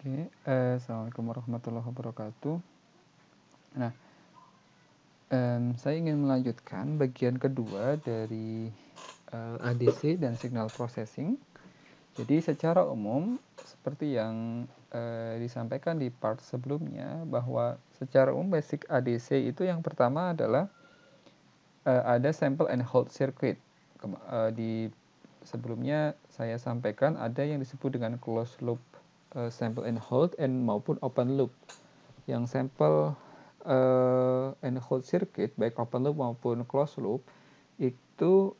Oke, uh, assalamualaikum warahmatullahi wabarakatuh. Nah, um, saya ingin melanjutkan bagian kedua dari uh, eh, ADC dan signal processing. Jadi secara umum, seperti yang eh, disampaikan di part sebelumnya, bahwa secara umum basic ADC itu yang pertama adalah ada sample and hold circuit. Kem di sebelumnya saya sampaikan ada yang disebut dengan closed loop uh, sample and hold and maupun open loop. Yang sample uh, and hold circuit baik open loop maupun closed loop itu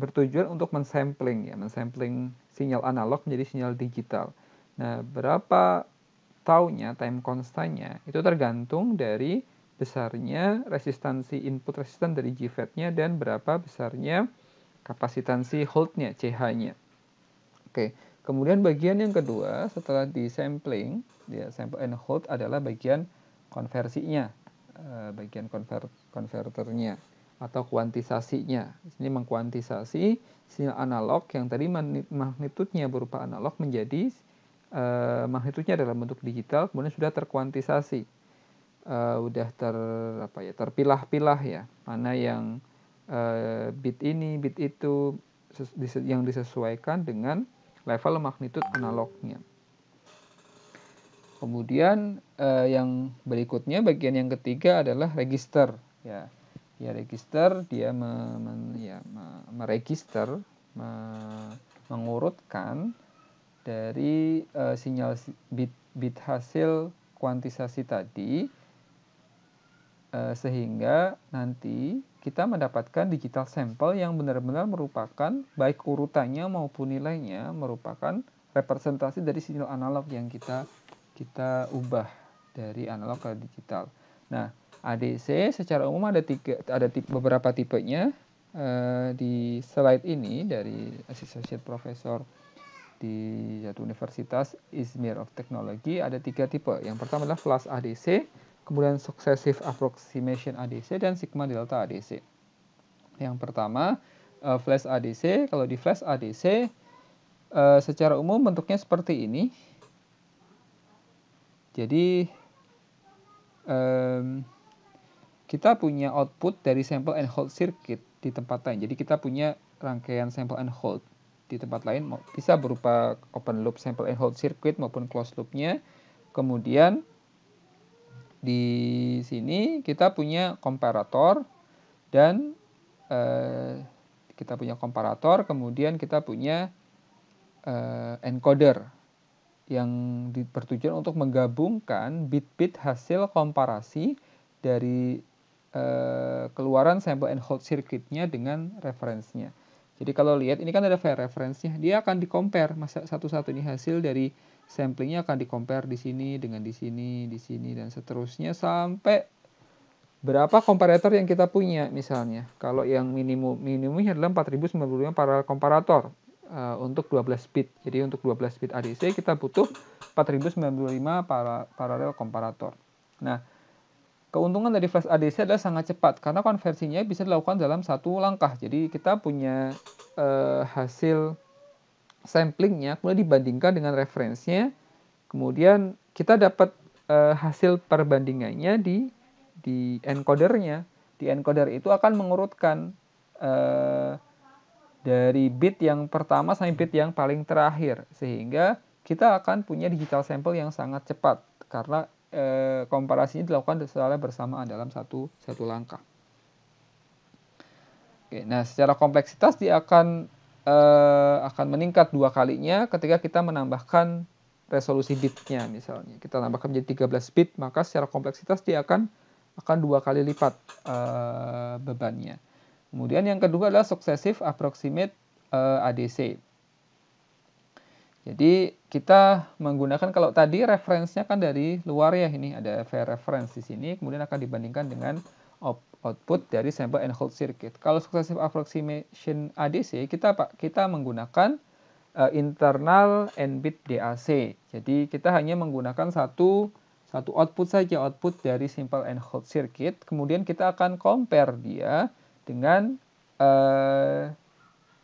bertujuan untuk mensampling ya, mensampling sinyal analog menjadi sinyal digital. Nah, berapa taunya time constantnya itu tergantung dari besarnya resistansi input resistan dari GFET-nya dan berapa besarnya kapasitansi holdnya CH-nya. Oke. Okay. Kemudian bagian yang kedua setelah disampling, ya sample and hold adalah bagian konversinya, eh, bagian konver konverternya atau kuantisasinya. Ini mengkuantisasi sinyal analog yang tadi magnitudenya berupa analog menjadi eh, magnitudenya dalam bentuk digital, kemudian sudah terkuantisasi, eh, udah ter apa ya terpilah-pilah ya mana yang eh, bit ini, bit itu yang disesuaikan dengan level magnitude analognya. Kemudian eh, yang berikutnya bagian yang ketiga adalah register ya. Ya register dia me, me, ya, me, meregister me, mengurutkan dari eh, sinyal bit bit hasil kuantisasi tadi eh, sehingga nanti kita mendapatkan digital sampel yang benar-benar merupakan baik urutannya maupun nilainya merupakan representasi dari sinyal analog yang kita kita ubah dari analog ke digital. Nah, ADC secara umum ada tiga ada tipe, beberapa tipenya eh, di slide ini dari Associate Professor di satu universitas Izmir of Technology ada tiga tipe. Yang pertama adalah flash ADC, kemudian successive approximation ADC dan sigma delta ADC. Yang pertama, uh, flash ADC. Kalau di flash ADC, uh, eh, secara umum bentuknya seperti ini. Jadi, um, kita punya output dari sample and hold circuit di tempat lain. Jadi, kita punya rangkaian sample and hold di tempat lain bisa berupa open loop sample and hold circuit maupun closed loopnya. Kemudian di sini kita punya komparator dan uh, kita punya komparator, kemudian kita punya uh, encoder yang bertujuan untuk menggabungkan bit-bit hasil komparasi dari uh, keluaran sampel and hold circuitnya dengan referensinya. Jadi kalau lihat ini kan ada referensinya, dia akan dikompar satu-satu ini hasil dari samplingnya akan di compare di sini dengan di sini, di sini dan seterusnya sampai berapa komparator yang kita punya misalnya. Kalau yang minimum minimumnya adalah 4095 paralel komparator uh, untuk 12 bit. Jadi untuk 12 bit ADC kita butuh 4095 para, paralel komparator. Nah, keuntungan dari flash ADC adalah sangat cepat karena konversinya bisa dilakukan dalam satu langkah. Jadi kita punya uh, hasil samplingnya, kemudian dibandingkan dengan referensinya, kemudian kita dapat uh, hasil perbandingannya di di encodernya. Di encoder itu akan mengurutkan uh, dari bit yang pertama sampai bit yang paling terakhir, sehingga kita akan punya digital sample yang sangat cepat karena e, komparasinya dilakukan secara bersamaan dalam satu satu langkah. Oke, nah secara kompleksitas dia akan eh, akan meningkat dua kalinya ketika kita menambahkan resolusi bitnya misalnya kita tambahkan menjadi 13 bit maka secara kompleksitas dia akan akan dua kali lipat uh, bebannya kemudian yang kedua adalah successive approximate uh, eh, ADC jadi kita menggunakan kalau tadi referensinya kan dari luar ya ini ada fair reference di sini kemudian akan dibandingkan dengan output dari sample and hold circuit. Kalau successive approximation ADC kita pak kita menggunakan uh, internal n bit DAC. Jadi kita hanya menggunakan satu satu output saja output dari simple and hold circuit. Kemudian kita akan compare dia dengan uh,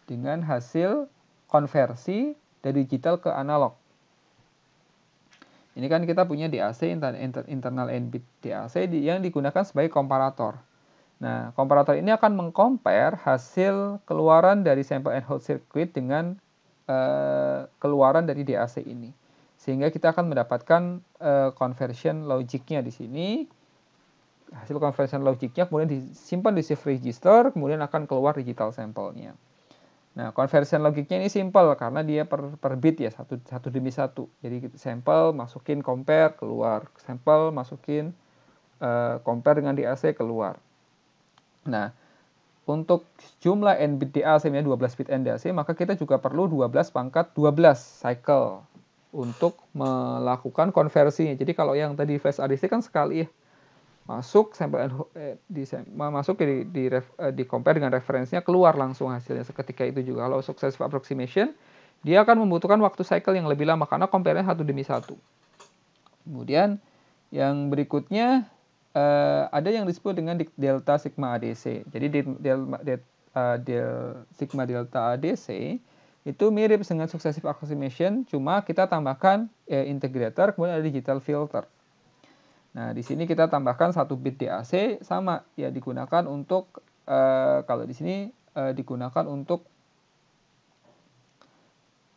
dengan hasil konversi dari digital ke analog. Ini kan kita punya DAC internal 8-bit DAC yang digunakan sebagai komparator. Nah, komparator ini akan mengcompare hasil keluaran dari sampel and hold circuit dengan uh, keluaran dari DAC ini. Sehingga kita akan mendapatkan uh, conversion logicnya di sini. Hasil conversion logicnya kemudian disimpan di shift register, kemudian akan keluar digital sampelnya. Nah, conversion logiknya ini simple karena dia per, per bit ya, satu, satu demi satu. Jadi sampel masukin compare keluar, sampel masukin uh, compare dengan DAC keluar. Nah, untuk jumlah n bit DAC, ya 12 bit n DAC, maka kita juga perlu 12 pangkat 12 cycle untuk melakukan konversinya. Jadi kalau yang tadi flash adc kan sekali ya, masuk sampel eh, di masuk di di, ref, eh, di compare dengan referensinya keluar langsung hasilnya seketika itu juga. Kalau successive approximation dia akan membutuhkan waktu cycle yang lebih lama karena compare-nya satu demi satu. Kemudian yang berikutnya eh, ada yang disebut dengan delta sigma ADC. Jadi di del, del, uh, eh, del, sigma delta ADC itu mirip dengan successive approximation, cuma kita tambahkan eh, integrator kemudian ada digital filter. Nah, di sini kita tambahkan satu bit DAC sama ya digunakan untuk e, kalau di sini e, digunakan untuk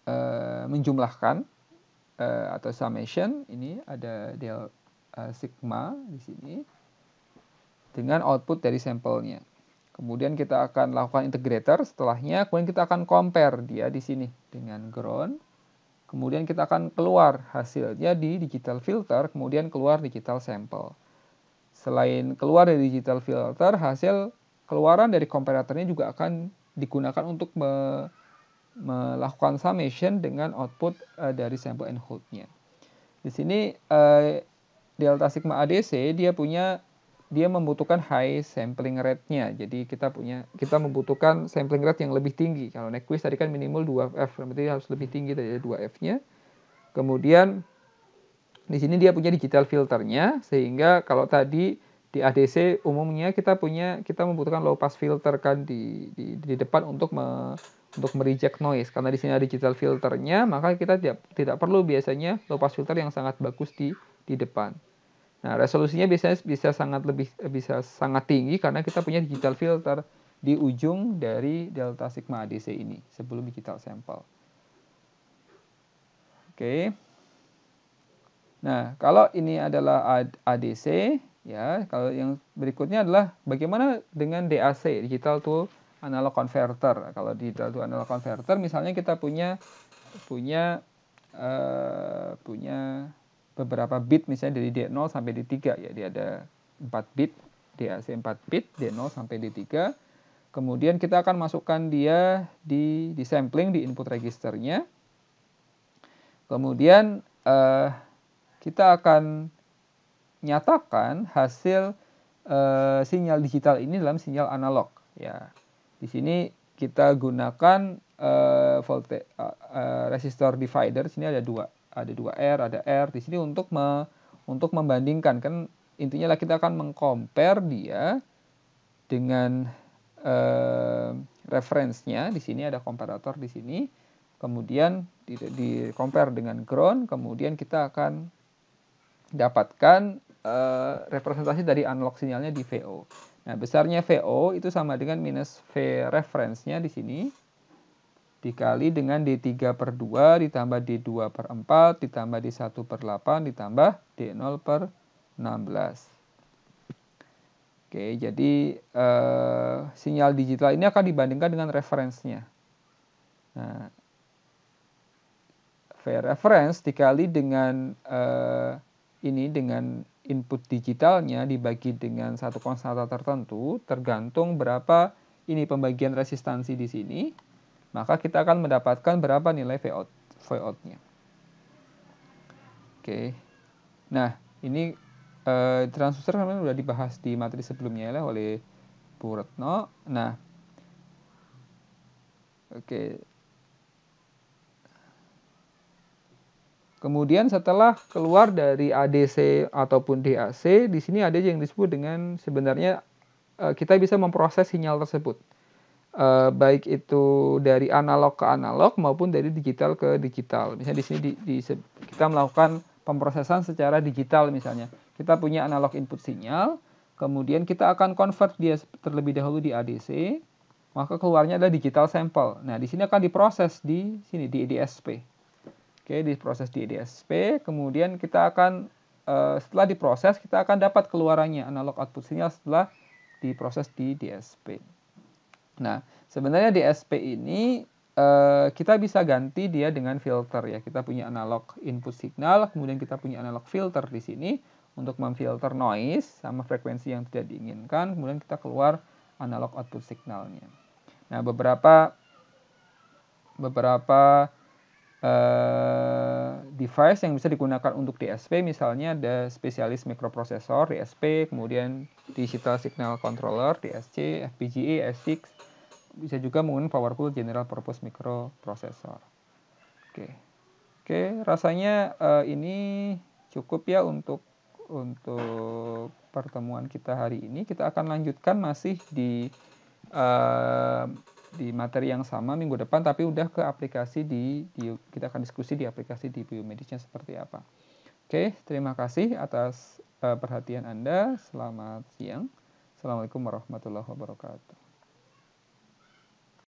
e, menjumlahkan e, atau summation ini ada del e, sigma di sini dengan output dari sampelnya. Kemudian kita akan lakukan integrator setelahnya, kemudian kita akan compare dia di sini dengan ground Kemudian kita akan keluar hasilnya di digital filter, kemudian keluar digital sample. Selain keluar dari digital filter, hasil keluaran dari komparatornya juga akan digunakan untuk me melakukan summation dengan output uh, dari sample and hold-nya. Di sini uh, Delta Sigma ADC dia punya dia membutuhkan high sampling rate-nya. Jadi kita punya kita membutuhkan sampling rate yang lebih tinggi. Kalau Nyquist tadi kan minimal 2F, berarti harus lebih tinggi dari 2F-nya. Kemudian di sini dia punya digital filternya sehingga kalau tadi di ADC umumnya kita punya kita membutuhkan low pass filter kan di di, di depan untuk me, untuk mereject noise karena di sini ada digital filternya maka kita tidak tidak perlu biasanya low pass filter yang sangat bagus di di depan. Nah, resolusinya biasanya bisa sangat lebih bisa sangat tinggi karena kita punya digital filter di ujung dari delta sigma ADC ini sebelum digital sampel. Oke. Nah, kalau ini adalah ADC, ya, kalau yang berikutnya adalah bagaimana dengan DAC, digital to analog converter. Kalau digital to analog converter, misalnya kita punya punya uh, punya beberapa bit misalnya dari D0 sampai D3 ya dia ada 4 bit DAC 4 bit D0 sampai D3 kemudian kita akan masukkan dia di di sampling di input registernya kemudian eh, kita akan nyatakan hasil eh, sinyal digital ini dalam sinyal analog ya di sini kita gunakan eh, volte eh, eh resistor divider sini ada dua ada dua R, ada R di sini untuk me, untuk membandingkan kan intinya lah kita akan mengcompare dia dengan eh, referensinya di sini ada komparator di sini kemudian di, di compare dengan ground kemudian kita akan dapatkan eh, representasi dari analog sinyalnya di VO. Nah, besarnya VO itu sama dengan minus V referensinya di sini dikali dengan D3 per 2 ditambah D2 per 4 ditambah D1 per 8 ditambah D0 per 16. Oke, jadi eh, sinyal digital ini akan dibandingkan dengan referensinya. Nah, v reference dikali dengan eh, ini dengan input digitalnya dibagi dengan satu konstanta tertentu tergantung berapa ini pembagian resistansi di sini maka kita akan mendapatkan berapa nilai vout nya Oke. Nah, ini eh, transistor kan sudah dibahas di materi sebelumnya ya oleh Bu Retno. Nah, oke. Kemudian setelah keluar dari ADC ataupun DAC, di sini ada yang disebut dengan sebenarnya eh, kita bisa memproses sinyal tersebut eh, baik itu dari analog ke analog maupun dari digital ke digital. Misalnya di sini di, di, kita melakukan pemrosesan secara digital misalnya. Kita punya analog input sinyal, kemudian kita akan convert dia terlebih dahulu di ADC, maka keluarnya adalah digital sample. Nah, di sini akan diproses di sini di DSP, Oke, diproses di DSP, kemudian kita akan eh, setelah diproses kita akan dapat keluarannya analog output sinyal setelah diproses di DSP. Nah, sebenarnya di SP ini eh, kita bisa ganti dia dengan filter ya. Kita punya analog input signal, kemudian kita punya analog filter di sini untuk memfilter noise sama frekuensi yang tidak diinginkan, kemudian kita keluar analog output signalnya. Nah, beberapa beberapa uh, device yang bisa digunakan untuk DSP misalnya ada spesialis mikroprosesor DSP, kemudian digital signal controller DSC, FPGA, s bisa juga menggunakan powerful general purpose microprocessor. Oke. Oke, rasanya uh, ini cukup ya untuk untuk pertemuan kita hari ini. Kita akan lanjutkan masih di uh, di materi yang sama minggu depan tapi udah ke aplikasi di, di kita akan diskusi di aplikasi di biomedisnya seperti apa. Oke, terima kasih atas uh, perhatian Anda. Selamat siang. Assalamualaikum warahmatullahi wabarakatuh.